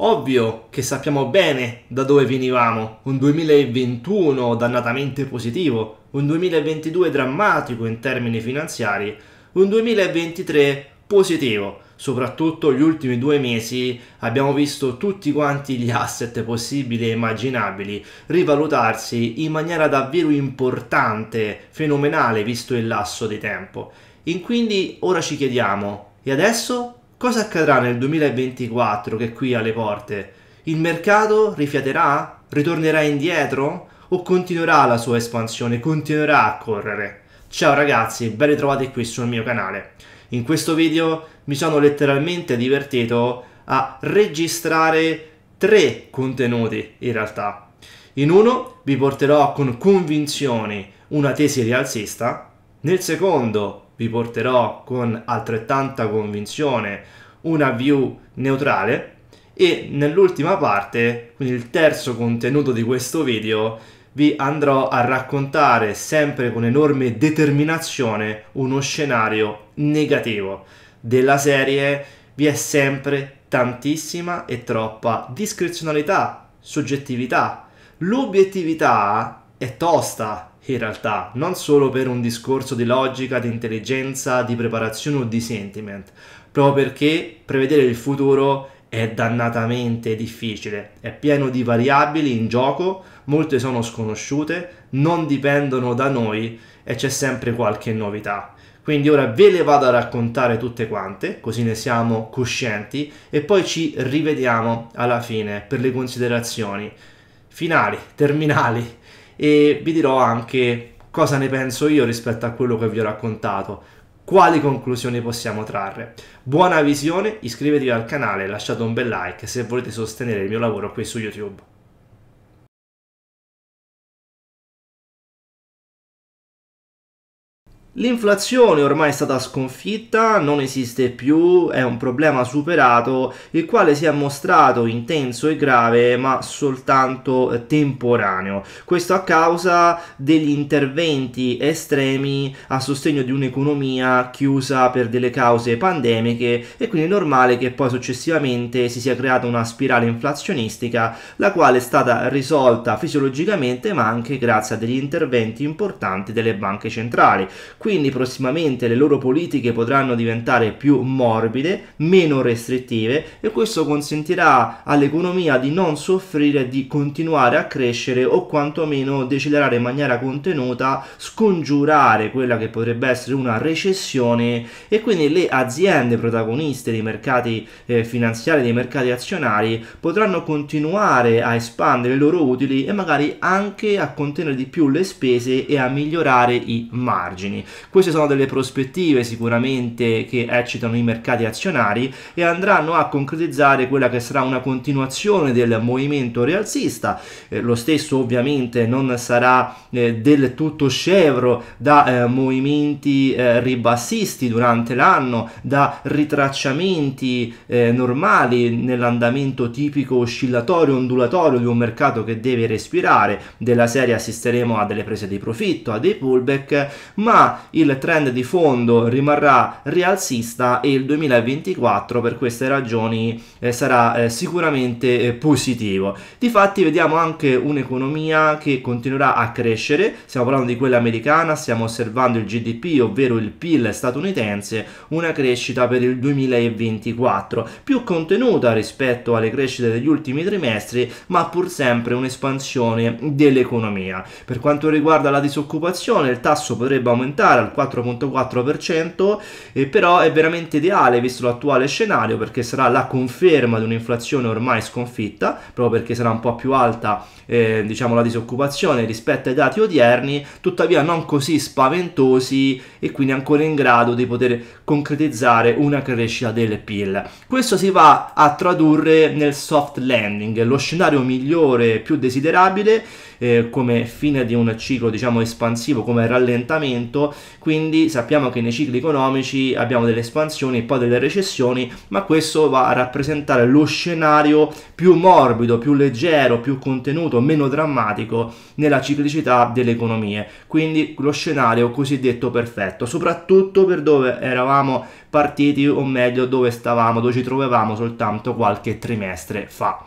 Ovvio che sappiamo bene da dove venivamo, un 2021 dannatamente positivo, un 2022 drammatico in termini finanziari, un 2023 positivo, soprattutto gli ultimi due mesi abbiamo visto tutti quanti gli asset possibili e immaginabili rivalutarsi in maniera davvero importante, fenomenale visto il lasso di tempo. E quindi ora ci chiediamo, e adesso Cosa accadrà nel 2024 che è qui alle porte? Il mercato rifiaterà? Ritornerà indietro? O continuerà la sua espansione? Continuerà a correre? Ciao ragazzi, ben ritrovati qui sul mio canale. In questo video mi sono letteralmente divertito a registrare tre contenuti in realtà. In uno vi porterò con convinzione una tesi rialzista, nel secondo vi porterò con altrettanta convinzione una view neutrale e nell'ultima parte, quindi il terzo contenuto di questo video, vi andrò a raccontare sempre con enorme determinazione uno scenario negativo della serie vi è sempre tantissima e troppa discrezionalità, soggettività. L'obiettività è tosta, in realtà, non solo per un discorso di logica, di intelligenza, di preparazione o di sentiment, proprio perché prevedere il futuro è dannatamente difficile, è pieno di variabili in gioco, molte sono sconosciute, non dipendono da noi e c'è sempre qualche novità. Quindi ora ve le vado a raccontare tutte quante, così ne siamo coscienti e poi ci rivediamo alla fine per le considerazioni finali, terminali e vi dirò anche cosa ne penso io rispetto a quello che vi ho raccontato, quali conclusioni possiamo trarre. Buona visione, iscrivetevi al canale, lasciate un bel like se volete sostenere il mio lavoro qui su YouTube. L'inflazione ormai è stata sconfitta, non esiste più, è un problema superato, il quale si è mostrato intenso e grave ma soltanto eh, temporaneo. Questo a causa degli interventi estremi a sostegno di un'economia chiusa per delle cause pandemiche e quindi è normale che poi successivamente si sia creata una spirale inflazionistica, la quale è stata risolta fisiologicamente ma anche grazie a degli interventi importanti delle banche centrali quindi prossimamente le loro politiche potranno diventare più morbide, meno restrittive e questo consentirà all'economia di non soffrire di continuare a crescere o quantomeno decelerare in maniera contenuta, scongiurare quella che potrebbe essere una recessione e quindi le aziende protagoniste dei mercati eh, finanziari, dei mercati azionari potranno continuare a espandere i loro utili e magari anche a contenere di più le spese e a migliorare i margini. Queste sono delle prospettive sicuramente che eccitano i mercati azionari e andranno a concretizzare quella che sarà una continuazione del movimento rialzista. Eh, lo stesso ovviamente non sarà eh, del tutto scevro da eh, movimenti eh, ribassisti durante l'anno, da ritracciamenti eh, normali nell'andamento tipico oscillatorio, ondulatorio di un mercato che deve respirare. Della serie assisteremo a delle prese di profitto, a dei pullback, ma il trend di fondo rimarrà rialzista e il 2024 per queste ragioni eh, sarà eh, sicuramente eh, positivo. Difatti vediamo anche un'economia che continuerà a crescere, stiamo parlando di quella americana, stiamo osservando il GDP, ovvero il PIL statunitense, una crescita per il 2024, più contenuta rispetto alle crescite degli ultimi trimestri, ma pur sempre un'espansione dell'economia. Per quanto riguarda la disoccupazione, il tasso potrebbe aumentare aumentare al 4.4%, eh, però è veramente ideale visto l'attuale scenario perché sarà la conferma di un'inflazione ormai sconfitta, proprio perché sarà un po' più alta eh, diciamo la disoccupazione rispetto ai dati odierni, tuttavia non così spaventosi e quindi ancora in grado di poter concretizzare una crescita del PIL. Questo si va a tradurre nel soft landing, lo scenario migliore, più desiderabile eh, come fine di un ciclo diciamo espansivo, come rallentamento quindi sappiamo che nei cicli economici abbiamo delle espansioni e poi delle recessioni, ma questo va a rappresentare lo scenario più morbido, più leggero, più contenuto, meno drammatico nella ciclicità delle economie, quindi lo scenario cosiddetto perfetto, soprattutto per dove eravamo partiti o meglio dove stavamo, dove ci trovavamo soltanto qualche trimestre fa.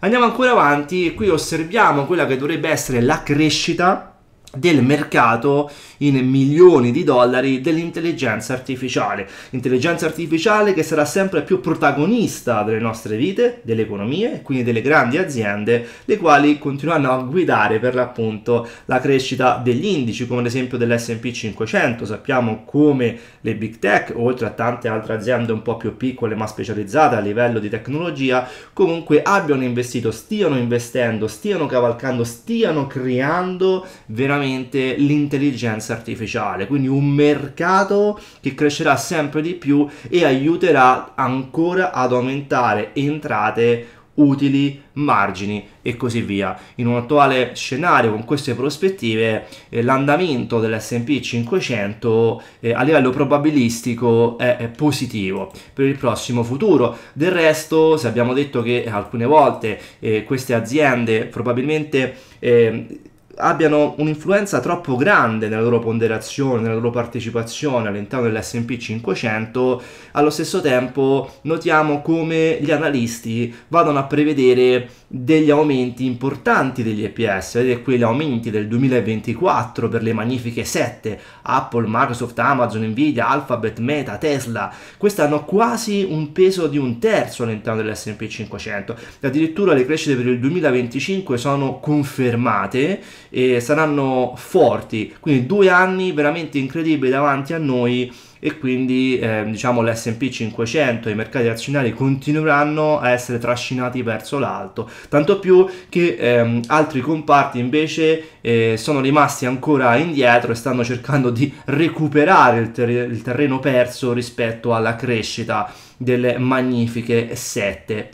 Andiamo ancora avanti e qui osserviamo quella che dovrebbe essere la crescita del mercato in milioni di dollari dell'intelligenza artificiale, intelligenza artificiale che sarà sempre più protagonista delle nostre vite, delle economie e quindi delle grandi aziende, le quali continueranno a guidare per l'appunto la crescita degli indici, come ad esempio dell'SP 500. Sappiamo come le big tech, oltre a tante altre aziende un po' più piccole ma specializzate a livello di tecnologia, comunque abbiano investito, stiano investendo, stiano cavalcando, stiano creando veramente veramente l'intelligenza artificiale, quindi un mercato che crescerà sempre di più e aiuterà ancora ad aumentare entrate utili, margini e così via. In un attuale scenario con queste prospettive eh, l'andamento dell'S&P 500 eh, a livello probabilistico è, è, positivo per il prossimo futuro. Del resto, se abbiamo detto che alcune volte eh, queste aziende probabilmente ehm, abbiano un'influenza troppo grande nella loro ponderazione, nella loro partecipazione all'interno dell'SP 500, allo stesso tempo notiamo come gli analisti vadano a prevedere degli aumenti importanti degli EPS, vedete quegli aumenti del 2024 per le magnifiche 7, Apple, Microsoft, Amazon, Nvidia, Alphabet, Meta, Tesla, queste hanno quasi un peso di un terzo all'interno dell'SP 500, addirittura le crescite per il 2025 sono confermate e saranno forti, quindi due anni veramente incredibili davanti a noi e quindi eh, diciamo l'S&P 500 e i mercati azionari continueranno a essere trascinati verso l'alto, tanto più che ehm, altri comparti invece eh, sono rimasti ancora indietro e stanno cercando di recuperare il, ter- il terreno perso rispetto alla crescita delle magnifiche 7.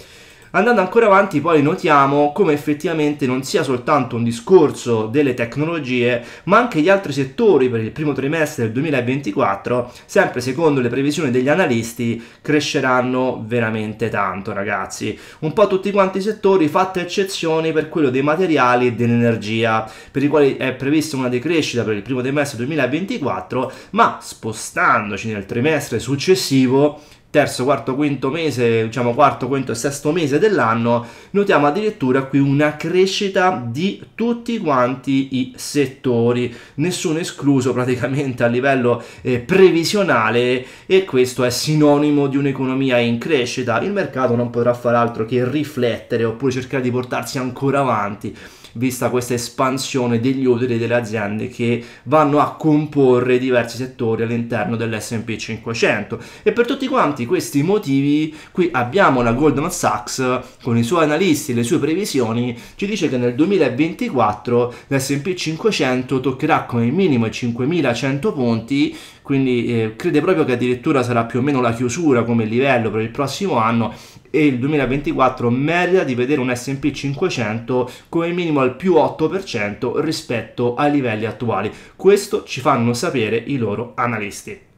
Andando ancora avanti poi notiamo come effettivamente non sia soltanto un discorso delle tecnologie, ma anche gli altri settori per il primo trimestre del 2024, sempre secondo le previsioni degli analisti, cresceranno veramente tanto, ragazzi. Un po' tutti quanti i settori, fatta eccezione per quello dei materiali e dell'energia, per i quali è prevista una decrescita per il primo trimestre 2024, ma spostandoci nel trimestre successivo terzo, quarto, quinto mese, diciamo quarto, quinto e sesto mese dell'anno, notiamo addirittura qui una crescita di tutti quanti i settori, nessuno escluso praticamente a livello eh, previsionale e questo è sinonimo di un'economia in crescita. Il mercato non potrà far altro che riflettere oppure cercare di portarsi ancora avanti vista questa espansione degli utili delle aziende che vanno a comporre diversi settori all'interno dell'SP 500. E per tutti quanti questi motivi, qui abbiamo la Goldman Sachs con i suoi analisti e le sue previsioni, ci dice che nel 2024 l'SP 500 toccherà come minimo i 5100 punti quindi eh, crede proprio che addirittura sarà più o meno la chiusura come livello per il prossimo anno e il 2024 merita di vedere un S&P 500 come minimo al più 8% rispetto ai livelli attuali. Questo ci fanno sapere i loro analisti.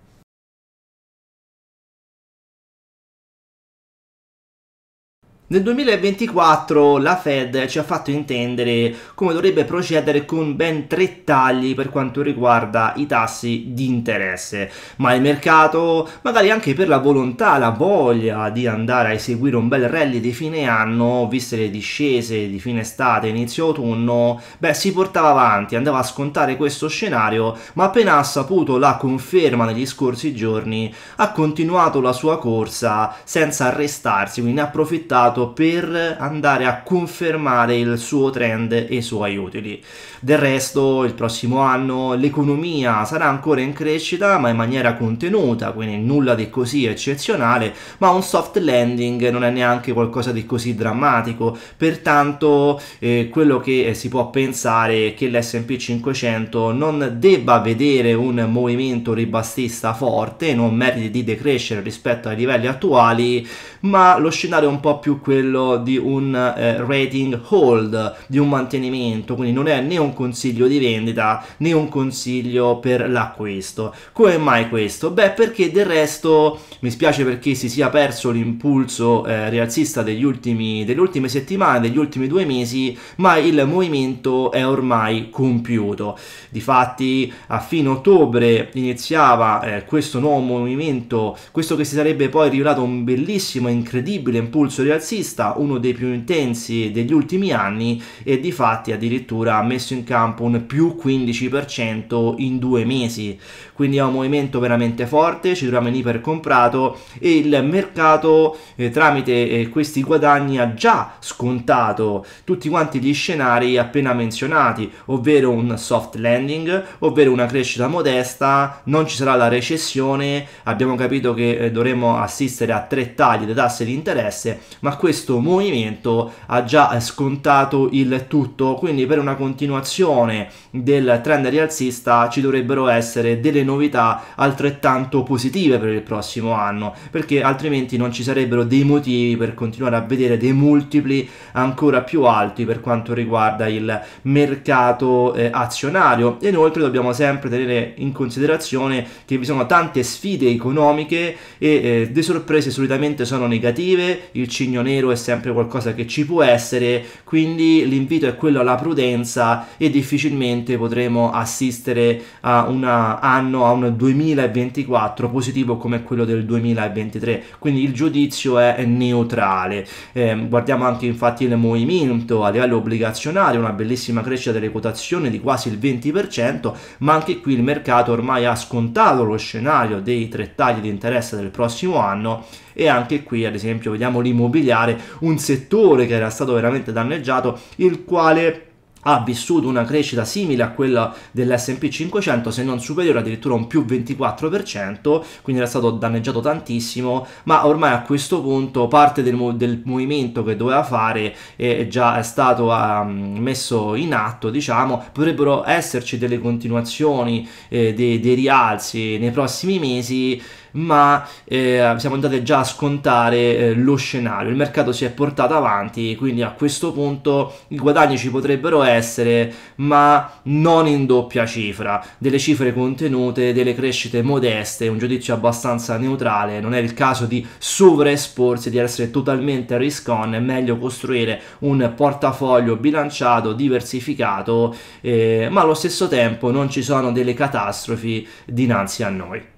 Nel 2024 la Fed ci ha fatto intendere come dovrebbe procedere con ben tre tagli per quanto riguarda i tassi di interesse, ma il mercato, magari anche per la volontà, la voglia di andare a eseguire un bel rally di fine anno, viste le discese di fine estate, inizio autunno, beh si portava avanti, andava a scontare questo scenario, ma appena ha saputo la conferma negli scorsi giorni, ha continuato la sua corsa senza arrestarsi, quindi ha approfittato utilizzato per andare a confermare il suo trend e i suoi utili. Del resto il prossimo anno l'economia sarà ancora in crescita ma in maniera contenuta, quindi nulla di così eccezionale, ma un soft landing non è neanche qualcosa di così drammatico, pertanto eh, quello che eh, si può pensare è che l'SP 500 non debba vedere un movimento ribassista forte, non meriti di decrescere rispetto ai livelli attuali, ma lo scenario è un po' più quello di un eh, rating hold, di un mantenimento, quindi non è né un consiglio di vendita né un consiglio per l'acquisto. Come mai questo? Beh, perché del resto mi spiace perché si sia perso l'impulso eh, rialzista degli ultimi, delle ultime settimane, degli ultimi due mesi, ma il movimento è ormai compiuto. Difatti, a fine ottobre iniziava eh, questo nuovo movimento, questo che si sarebbe poi rivelato un bellissimo, incredibile impulso rialzista, uno dei più intensi degli ultimi anni, e di fatti addirittura ha messo in in campo un più 15% in due mesi, quindi è un movimento veramente forte, ci troviamo in ipercomprato e il mercato eh, tramite eh, questi guadagni ha già scontato tutti quanti gli scenari appena menzionati, ovvero un soft landing, ovvero una crescita modesta, non ci sarà la recessione, abbiamo capito che eh, dovremo assistere a tre tagli di tasse di interesse, ma questo movimento ha già eh, scontato il tutto, quindi per una continuazione continuazione del trend rialzista ci dovrebbero essere delle novità altrettanto positive per il prossimo anno, perché altrimenti non ci sarebbero dei motivi per continuare a vedere dei multipli ancora più alti per quanto riguarda il mercato eh, azionario. E inoltre dobbiamo sempre tenere in considerazione che vi sono tante sfide economiche e eh, le sorprese solitamente sono negative, il cigno nero è sempre qualcosa che ci può essere, quindi l'invito è quello alla prudenza e difficilmente potremo assistere a un anno, a un 2024 positivo come quello del 2023. Quindi il giudizio è neutrale. Eh, guardiamo anche infatti il movimento a livello obbligazionario, una bellissima crescita delle quotazioni di quasi il 20%, ma anche qui il mercato ormai ha scontato lo scenario dei tre tagli di interesse del prossimo anno e anche qui ad esempio vediamo l'immobiliare, un settore che era stato veramente danneggiato, il quale ha vissuto una crescita simile a quella dell'S&P 500 se non superiore addirittura un più 24% quindi era stato danneggiato tantissimo ma ormai a questo punto parte del, del movimento che doveva fare è già stato um, messo in atto diciamo potrebbero esserci delle continuazioni eh, dei, dei rialzi nei prossimi mesi ma eh, siamo andati già a scontare eh, lo scenario, il mercato si è portato avanti, quindi a questo punto i guadagni ci potrebbero essere, ma non in doppia cifra, delle cifre contenute, delle crescite modeste, un giudizio abbastanza neutrale, non è il caso di sovraesporsi, di essere totalmente risk on, è meglio costruire un portafoglio bilanciato, diversificato, eh, ma allo stesso tempo non ci sono delle catastrofi dinanzi a noi.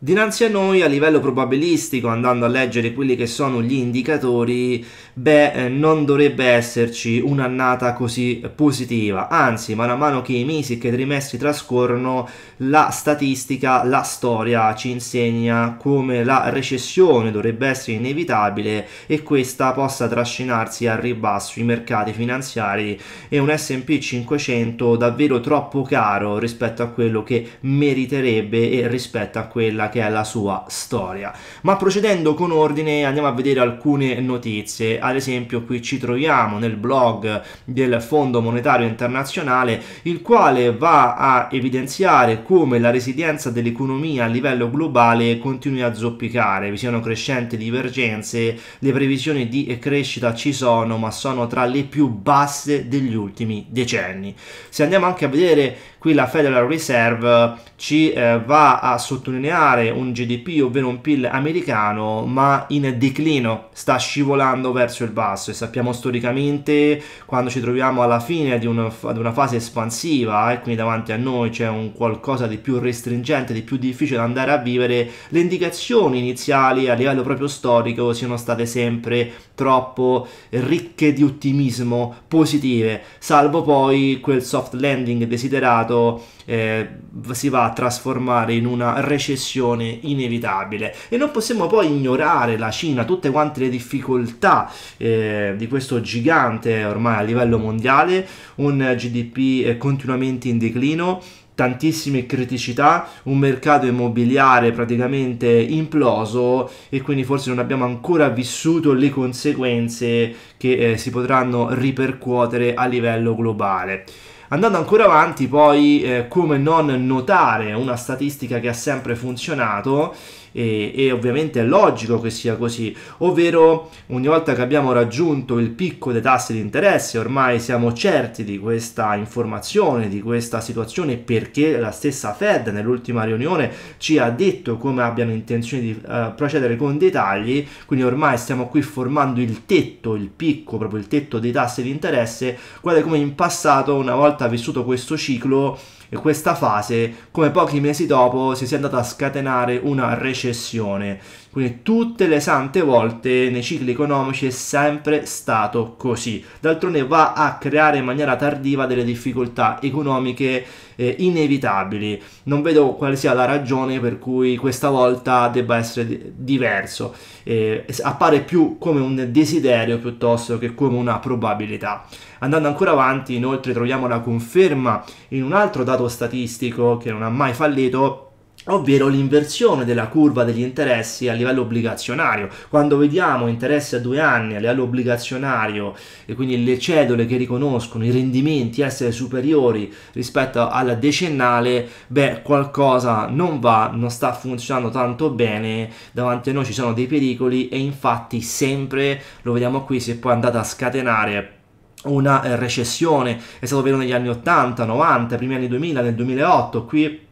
Dinanzi a noi, a livello probabilistico, andando a leggere quelli che sono gli indicatori, beh, eh, non dovrebbe esserci un'annata così positiva. Anzi, man mano che i mesi e che i trimestri trascorrono, la statistica, la storia ci insegna come la recessione dovrebbe essere inevitabile e questa possa trascinarsi al ribasso i mercati finanziari e un SP 500 davvero troppo caro rispetto a quello che meriterebbe e rispetto a quella che è la sua storia. Ma procedendo con ordine andiamo a vedere alcune notizie, ad esempio qui ci troviamo nel blog del Fondo Monetario Internazionale il quale va a evidenziare come la resilienza dell'economia a livello globale continui a zoppicare, vi siano crescenti divergenze, le previsioni di crescita ci sono ma sono tra le più basse degli ultimi decenni. Se andiamo anche a vedere qui la Federal Reserve ci eh, va a sottolineare un GDP, ovvero un PIL americano, ma in declino, sta scivolando verso il basso e sappiamo storicamente quando ci troviamo alla fine di una, di una fase espansiva e eh, quindi davanti a noi c'è un qualcosa di più restringente, di più difficile da andare a vivere, le indicazioni iniziali a livello proprio storico siano state sempre troppo ricche di ottimismo, positive, salvo poi quel soft landing desiderato eh, si va a trasformare in una recessione inevitabile. E non possiamo poi ignorare la Cina, tutte quante le difficoltà eh, di questo gigante ormai a livello mondiale, un GDP eh, continuamente in declino tantissime criticità, un mercato immobiliare praticamente imploso e quindi forse non abbiamo ancora vissuto le conseguenze che eh, si potranno ripercuotere a livello globale. Andando ancora avanti, poi, eh, come non notare una statistica che ha sempre funzionato, e, e ovviamente è logico che sia così, ovvero ogni volta che abbiamo raggiunto il picco dei tassi di interesse ormai siamo certi di questa informazione, di questa situazione perché la stessa Fed nell'ultima riunione ci ha detto come abbiano intenzione di uh, procedere con dettagli, quindi ormai stiamo qui formando il tetto, il picco, proprio il tetto dei tassi di interesse, guarda come in passato una volta vissuto questo ciclo questa fase, come pochi mesi dopo, si sia andata a scatenare una recessione. Quindi tutte le sante volte nei cicli economici è sempre stato così. D'altronde va a creare in maniera tardiva delle difficoltà economiche eh, inevitabili. Non vedo quale sia la ragione per cui questa volta debba essere diverso. Eh, appare più come un desiderio piuttosto che come una probabilità. Andando ancora avanti, inoltre troviamo la conferma in un altro dato statistico che non ha mai fallito, ovvero l'inversione della curva degli interessi a livello obbligazionario. Quando vediamo interessi a due anni a livello obbligazionario e quindi le cedole che riconoscono i rendimenti essere superiori rispetto alla decennale, beh qualcosa non va, non sta funzionando tanto bene, davanti a noi ci sono dei pericoli e infatti sempre, lo vediamo qui, se poi andate a scatenare una eh, recessione, è stato vero negli anni 80, 90, primi anni 2000, nel 2008, qui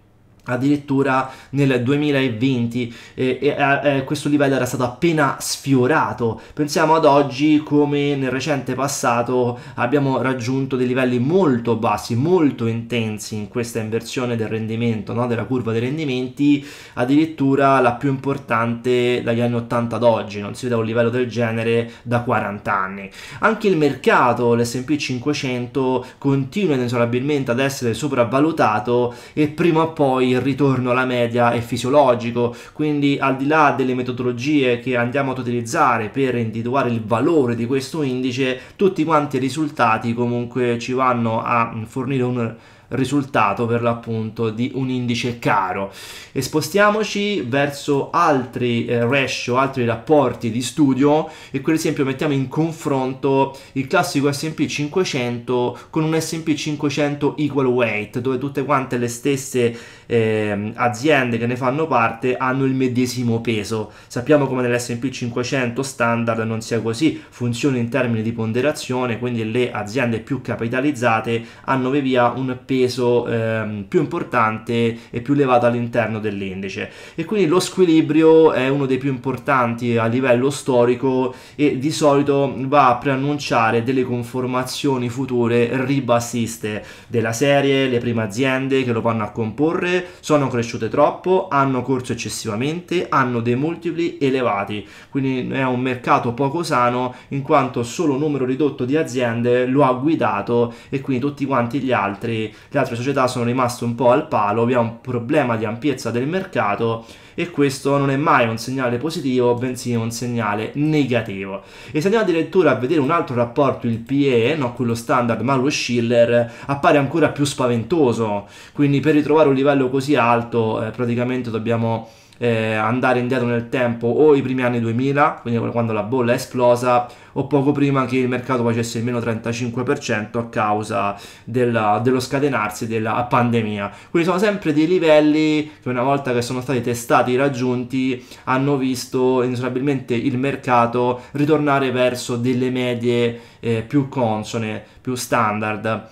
addirittura nel 2020 eh, eh, eh, eh, questo livello era stato appena sfiorato pensiamo ad oggi come nel recente passato abbiamo raggiunto dei livelli molto bassi molto intensi in questa inversione del rendimento no? della curva dei rendimenti addirittura la più importante dagli anni 80 ad oggi non si vedeva un livello del genere da 40 anni anche il mercato l'S&P 500 continua inesorabilmente ad essere sopravvalutato e prima o poi il ritorno alla media è fisiologico, quindi al di là delle metodologie che andiamo ad utilizzare per individuare il valore di questo indice, tutti quanti i risultati comunque ci vanno a fornire un risultato per l'appunto di un indice caro. E spostiamoci verso altri eh, ratio, altri rapporti di studio e per esempio mettiamo in confronto il classico S&P 500 con un S&P 500 equal weight dove tutte quante le stesse eh, aziende che ne fanno parte hanno il medesimo peso. Sappiamo come nell'S&P 500 standard non sia così, funziona in termini di ponderazione, quindi le aziende più capitalizzate hanno via un peso peso ehm, più importante e più elevato all'interno dell'indice e quindi lo squilibrio è uno dei più importanti a livello storico e di solito va a preannunciare delle conformazioni future ribassiste della serie, le prime aziende che lo vanno a comporre sono cresciute troppo, hanno corso eccessivamente, hanno dei multipli elevati, quindi è un mercato poco sano in quanto solo un numero ridotto di aziende lo ha guidato e quindi tutti quanti gli altri le altre società sono rimaste un po' al palo, abbiamo un problema di ampiezza del mercato e questo non è mai un segnale positivo, bensì un segnale negativo. E se andiamo addirittura a vedere un altro rapporto, il PE, non quello standard ma lo Schiller, appare ancora più spaventoso, quindi per ritrovare un livello così alto eh, praticamente dobbiamo eh, andare indietro nel tempo o i primi anni 2000, quindi quando la bolla è esplosa, o poco prima che il mercato facesse il meno 35% a causa della, dello scatenarsi della pandemia. Quindi sono sempre dei livelli che una volta che sono stati testati e raggiunti hanno visto inesorabilmente il mercato ritornare verso delle medie eh, più consone, più standard.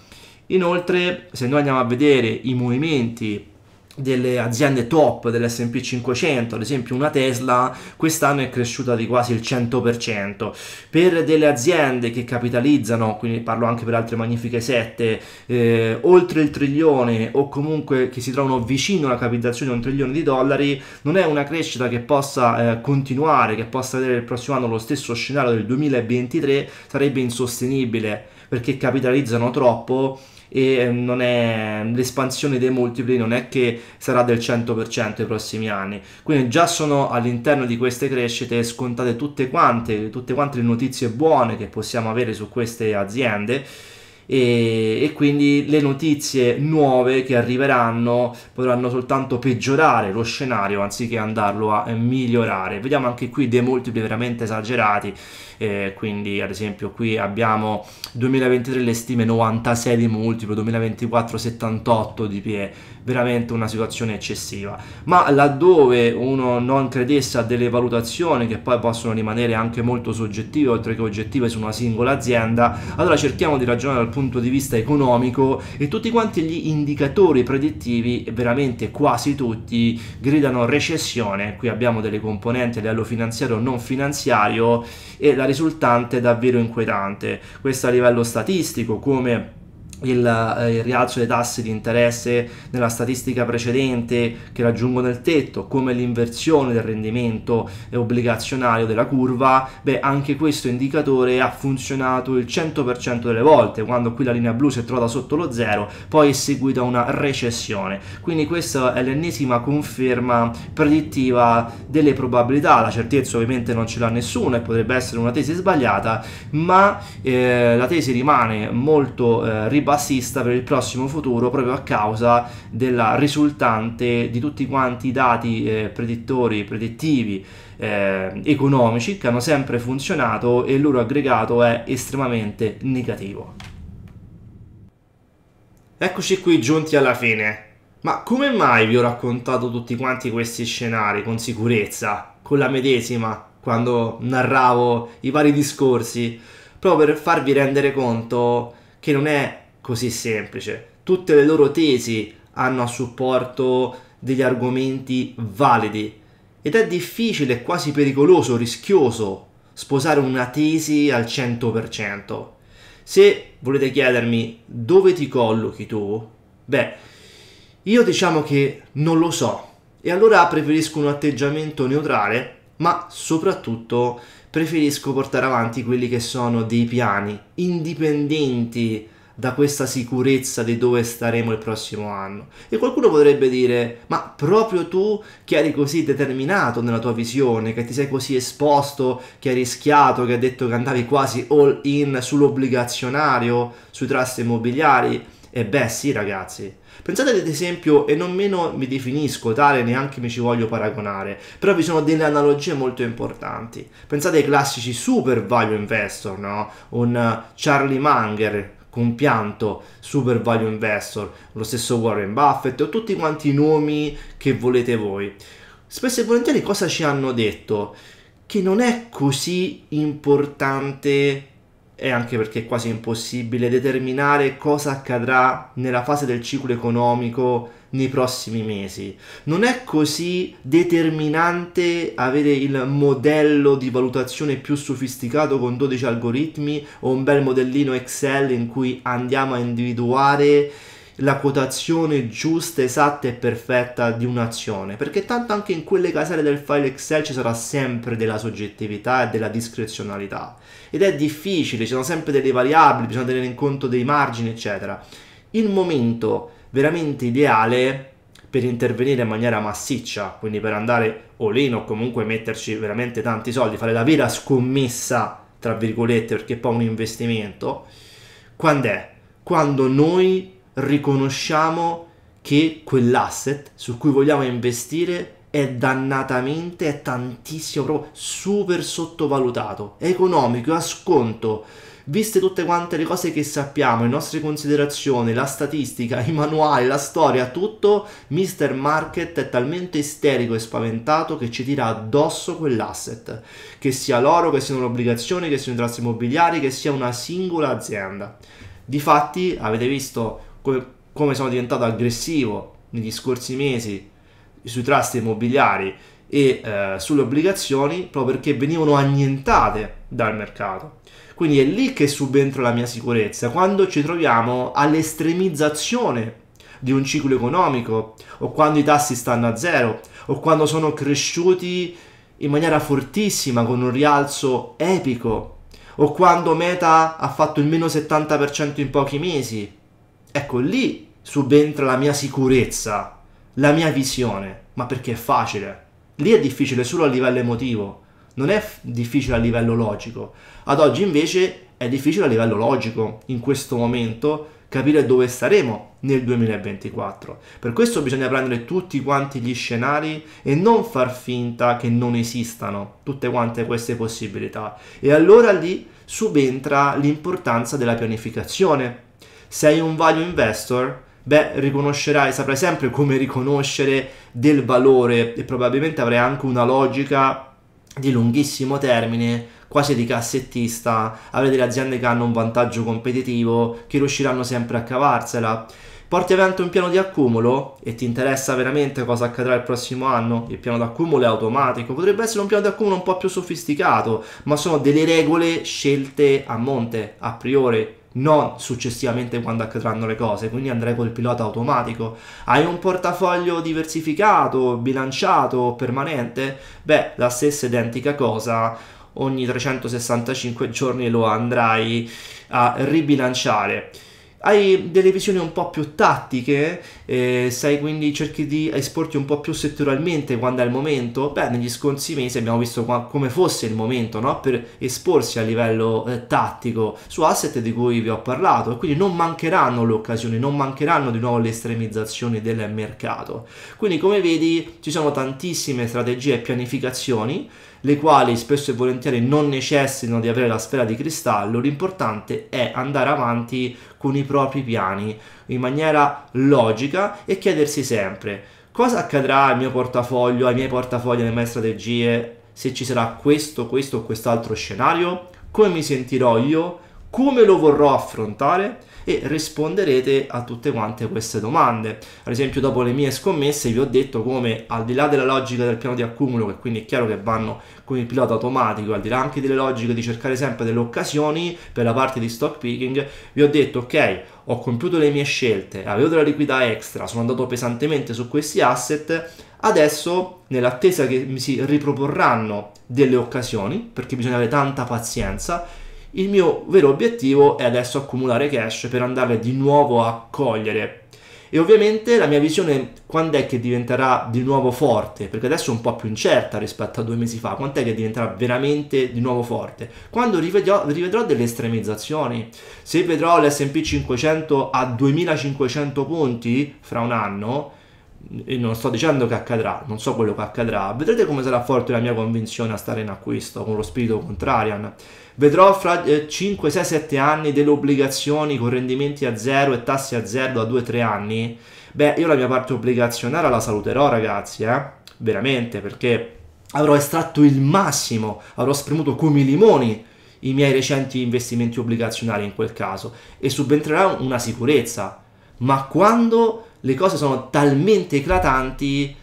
Inoltre, se noi andiamo a vedere i movimenti delle aziende top dell'SP 500, ad esempio una Tesla, quest'anno è cresciuta di quasi il 100%. Per delle aziende che capitalizzano, quindi parlo anche per altre magnifiche sette, eh, oltre il trilione o comunque che si trovano vicino alla capitalizzazione di un trilione di dollari, non è una crescita che possa eh, continuare, che possa avere il prossimo anno lo stesso scenario del 2023, sarebbe insostenibile perché capitalizzano troppo e ehm, non è, l'espansione dei multipli non è che sarà del 100% nei prossimi anni. Quindi già sono all'interno di queste crescite scontate tutte quante, tutte quante le notizie buone che possiamo avere su queste aziende e, e, quindi le notizie nuove che arriveranno potranno soltanto peggiorare lo scenario anziché andarlo a migliorare. Vediamo anche qui dei multipli veramente esagerati, eh, quindi ad esempio qui abbiamo 2023 le stime 96 di multiplo, 2024 78 di PE, veramente una situazione eccessiva. Ma laddove uno non credesse a delle valutazioni che poi possono rimanere anche molto soggettive oltre che oggettive su una singola azienda, allora cerchiamo di ragionare al punto di vista economico e tutti quanti gli indicatori predittivi, veramente quasi tutti, gridano recessione. Qui abbiamo delle componenti a livello finanziario o non finanziario e la risultante è davvero inquietante. Questo a livello statistico, come il, eh, il, rialzo dei tassi di interesse nella statistica precedente che raggiungono il tetto, come l'inversione del rendimento eh, obbligazionario della curva, beh anche questo indicatore ha funzionato il 100% delle volte, quando qui la linea blu si è trovata sotto lo zero, poi è seguita una recessione. Quindi questa è l'ennesima conferma predittiva delle probabilità, la certezza ovviamente non ce l'ha nessuno e potrebbe essere una tesi sbagliata, ma eh, la tesi rimane molto eh, ribaltata basista per il prossimo futuro proprio a causa della risultante di tutti quanti i dati eh, predittori, predittivi, eh, economici che hanno sempre funzionato e il loro aggregato è estremamente negativo. Eccoci qui giunti alla fine. Ma come mai vi ho raccontato tutti quanti questi scenari con sicurezza, con la medesima, quando narravo i vari discorsi? Proprio per farvi rendere conto che non è così semplice. Tutte le loro tesi hanno a supporto degli argomenti validi ed è difficile, quasi pericoloso, rischioso sposare una tesi al 100%. Se volete chiedermi dove ti collochi tu, beh, io diciamo che non lo so e allora preferisco un atteggiamento neutrale, ma soprattutto preferisco portare avanti quelli che sono dei piani indipendenti da questa sicurezza di dove staremo il prossimo anno. E qualcuno potrebbe dire, ma proprio tu che eri così determinato nella tua visione, che ti sei così esposto, che hai rischiato, che hai detto che andavi quasi all in sull'obbligazionario, sui trust immobiliari, e beh sì ragazzi, Pensate ad esempio, e non meno mi definisco tale, neanche mi ci voglio paragonare, però vi sono delle analogie molto importanti. Pensate ai classici super value investor, no? Un eh, Charlie Munger, compianto super value investor, lo stesso Warren Buffett o tutti quanti i nomi che volete voi. Spesso e volentieri cosa ci hanno detto? Che non è così importante e anche perché è quasi impossibile determinare cosa accadrà nella fase del ciclo economico nei prossimi mesi. Non è così determinante avere il modello di valutazione più sofisticato con 12 algoritmi o un bel modellino Excel in cui andiamo a individuare la quotazione giusta, esatta e perfetta di un'azione, perché tanto anche in quelle caselle del file Excel ci sarà sempre della soggettività e della discrezionalità ed è difficile, ci sono sempre delle variabili, bisogna tenere in conto dei margini, eccetera. Il momento veramente ideale per intervenire in maniera massiccia, quindi per andare olino o comunque metterci veramente tanti soldi, fare la vera scommessa, tra virgolette, perché è poi un investimento, quando è? Quando noi riconosciamo che quell'asset su cui vogliamo investire è dannatamente, è tantissimo, proprio super sottovalutato, è economico, a sconto, viste tutte quante le cose che sappiamo, le nostre considerazioni, la statistica, i manuali, la storia, tutto, Mr. Market è talmente isterico e spaventato che ci tira addosso quell'asset, che sia l'oro, che sia un'obbligazione, che siano i trust immobiliari, che sia una singola azienda. Difatti, avete visto come, come sono diventato aggressivo negli scorsi mesi sui trust immobiliari e eh, sulle obbligazioni proprio perché venivano annientate dal mercato. Quindi è lì che subentra la mia sicurezza, quando ci troviamo all'estremizzazione di un ciclo economico, o quando i tassi stanno a zero, o quando sono cresciuti in maniera fortissima con un rialzo epico, o quando Meta ha fatto il meno 70% in pochi mesi. Ecco lì subentra la mia sicurezza, la mia visione, ma perché è facile. Lì è difficile solo a livello emotivo, non è difficile a livello logico. Ad oggi invece è difficile a livello logico in questo momento capire dove saremo nel 2024. Per questo bisogna prendere tutti quanti gli scenari e non far finta che non esistano tutte quante queste possibilità. E allora lì subentra l'importanza della pianificazione. Sei un value investor? Beh, riconoscerai, saprai sempre come riconoscere del valore e probabilmente avrai anche una logica di lunghissimo termine, quasi di cassettista, avrai delle aziende che hanno un vantaggio competitivo, che riusciranno sempre a cavarsela. Porti avanti un piano di accumulo e ti interessa veramente cosa accadrà il prossimo anno? Il piano di accumulo è automatico, potrebbe essere un piano di accumulo un po' più sofisticato, ma sono delle regole scelte a monte, a priori, non successivamente quando accadranno le cose, quindi andrai col pilota automatico. Hai un portafoglio diversificato, bilanciato, permanente? Beh, la stessa identica cosa, ogni 365 giorni lo andrai a ribilanciare hai delle visioni un po' più tattiche, eh, sai quindi cerchi di esporti un po' più settorialmente quando è il momento, beh negli scorsi mesi abbiamo visto qua, come fosse il momento no? per esporsi a livello eh, tattico su asset di cui vi ho parlato e quindi non mancheranno le occasioni, non mancheranno di nuovo le estremizzazioni del mercato. Quindi come vedi ci sono tantissime strategie e pianificazioni le quali spesso e volentieri non necessitano di avere la sfera di cristallo, l'importante è andare avanti con i propri piani in maniera logica e chiedersi sempre cosa accadrà al mio portafoglio, ai miei portafogli, alle mie strategie, se ci sarà questo, questo o quest'altro scenario, come mi sentirò io, come lo vorrò affrontare e risponderete a tutte quante queste domande. Ad esempio dopo le mie scommesse vi ho detto come al di là della logica del piano di accumulo, che quindi è chiaro che vanno con il pilota automatico, al di là anche delle logiche di cercare sempre delle occasioni per la parte di stock picking, vi ho detto ok, ho compiuto le mie scelte, avevo della liquidità extra, sono andato pesantemente su questi asset, adesso nell'attesa che mi si riproporranno delle occasioni, perché bisogna avere tanta pazienza, il mio vero obiettivo è adesso accumulare cash per andarle di nuovo a cogliere. E ovviamente la mia visione quando è che diventerà di nuovo forte? Perché adesso è un po' più incerta rispetto a due mesi fa. Quando è che diventerà veramente di nuovo forte? Quando rivedrò, rivedrò delle estremizzazioni. Se vedrò l'SP 500 a 2500 punti fra un anno, e non sto dicendo che accadrà, non so quello che accadrà, vedrete come sarà forte la mia convinzione a stare in acquisto con lo spirito contrarian. Vedrò fra eh, 5, 6, 7 anni delle obbligazioni con rendimenti a zero e tassi a zero a 2-3 anni? Beh, io la mia parte obbligazionaria la saluterò ragazzi, eh? veramente, perché avrò estratto il massimo, avrò spremuto come i limoni i miei recenti investimenti obbligazionari in quel caso e subentrerà una sicurezza. Ma quando le cose sono talmente eclatanti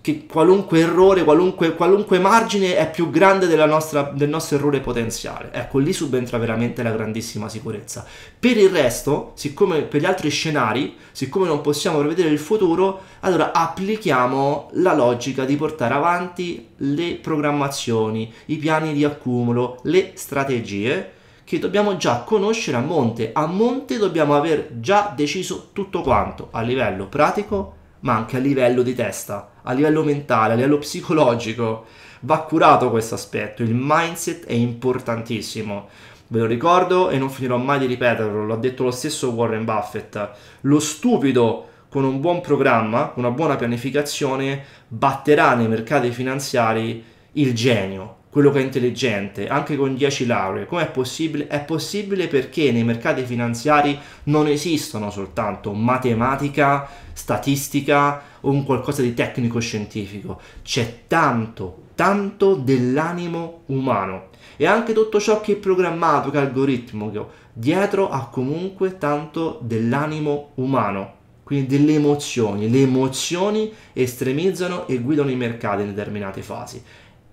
che qualunque errore, qualunque, qualunque margine è più grande nostra, del nostro errore potenziale. Ecco, lì subentra veramente la grandissima sicurezza. Per il resto, siccome per gli altri scenari, siccome non possiamo prevedere il futuro, allora applichiamo la logica di portare avanti le programmazioni, i piani di accumulo, le strategie che dobbiamo già conoscere a monte. A monte dobbiamo aver già deciso tutto quanto a livello pratico, ma anche a livello di testa, a livello mentale, a livello psicologico. Va curato questo aspetto, il mindset è importantissimo. Ve lo ricordo e non finirò mai di ripeterlo, l'ha detto lo stesso Warren Buffett. Lo stupido con un buon programma, una buona pianificazione, batterà nei mercati finanziari il genio, quello che è intelligente, anche con 10 lauree. Com'è possibile? È possibile perché nei mercati finanziari non esistono soltanto matematica, statistica o un qualcosa di tecnico-scientifico. C'è tanto, tanto dell'animo umano. E anche tutto ciò che è programmato, che è algoritmico, dietro ha comunque tanto dell'animo umano. Quindi delle emozioni. Le emozioni estremizzano e guidano i mercati in determinate fasi.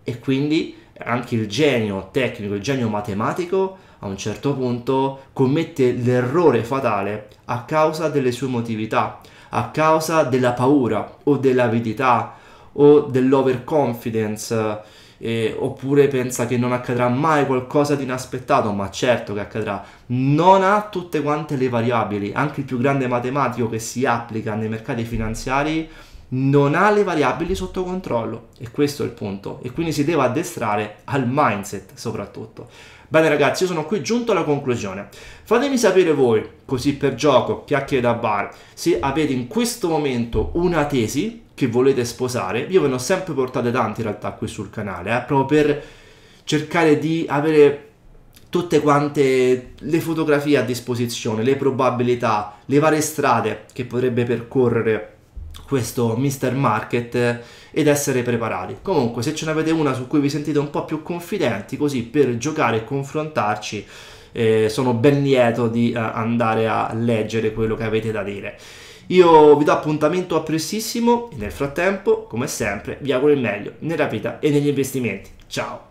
E quindi anche il genio tecnico, il genio matematico, a un certo punto commette l'errore fatale a causa delle sue emotività, a causa della paura o dell'avidità o dell'overconfidence, eh, oppure pensa che non accadrà mai qualcosa di inaspettato, ma certo che accadrà. Non ha tutte quante le variabili, anche il più grande matematico che si applica nei mercati finanziari non ha le variabili sotto controllo e questo è il punto e quindi si deve addestrare al mindset soprattutto. Bene ragazzi, io sono qui giunto alla conclusione. Fatemi sapere voi, così per gioco, chiacchiere da bar, se avete in questo momento una tesi che volete sposare. Io ve ne ho sempre portate tante in realtà qui sul canale, eh, proprio per cercare di avere tutte quante le fotografie a disposizione, le probabilità, le varie strade che potrebbe percorrere questo Mr. Market eh, ed essere preparati. Comunque, se ce n'avete una su cui vi sentite un po' più confidenti, così per giocare e confrontarci, eh, sono ben lieto di uh, andare a leggere quello che avete da dire. Io vi do appuntamento a prestissimo e nel frattempo, come sempre, vi auguro il meglio nella vita e negli investimenti. Ciao!